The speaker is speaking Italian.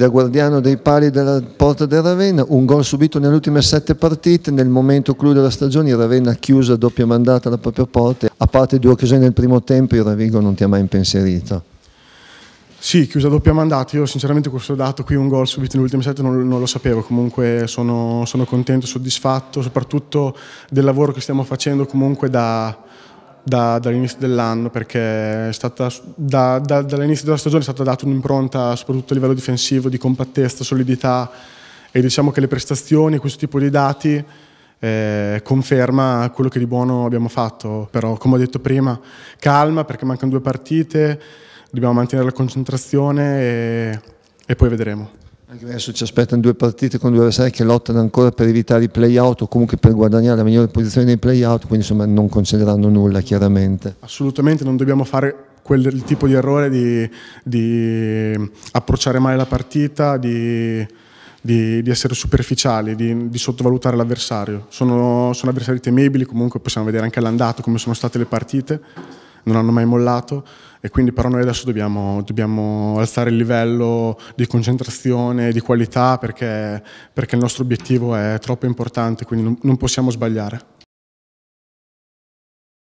da guardiano dei pali della porta del Ravenna, un gol subito nelle ultime sette partite, nel momento clou della stagione il Ravenna ha chiuso a doppia mandata la propria porta, a parte due occasioni nel primo tempo il Ravigo non ti ha mai impensierito. Sì, chiusa a doppia mandata, io sinceramente questo dato qui, un gol subito nelle ultime sette, non, non, lo sapevo, comunque sono, sono contento, soddisfatto, soprattutto del lavoro che stiamo facendo comunque da da, dall'inizio dell'anno perché stata, da, da, dall'inizio della stagione è stata data un'impronta soprattutto a livello difensivo di compattezza, solidità e diciamo che le prestazioni, questo tipo di dati eh, conferma quello che di buono abbiamo fatto, però come ho detto prima calma perché mancano due partite, dobbiamo mantenere la concentrazione e, e poi vedremo. Anche adesso ci aspettano due partite con due avversari che lottano ancora per evitare i play-out o comunque per guadagnare la migliore posizione nei play-out, quindi insomma non concederanno nulla chiaramente. Assolutamente, non dobbiamo fare quel tipo di errore di, di approcciare male la partita, di, di, di essere superficiali, di, sottovalutare l'avversario. Sono, sono avversari temibili, comunque possiamo vedere anche all'andato come sono state le partite non hanno mai mollato e quindi però noi adesso dobbiamo, dobbiamo alzare il livello di concentrazione, di qualità perché, perché, il nostro obiettivo è troppo importante, quindi non, non possiamo sbagliare.